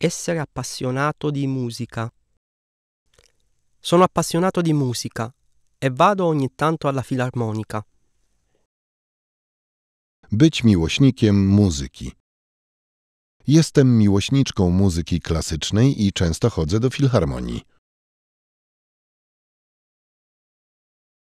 essere appassionato di musica. Sono appassionato di musica e vado ogni tanto alla filarmonica. Być miłośnikiem muzyki. Jestem miłośniczką muzyki klasycznej i często chodzę do filharmonii.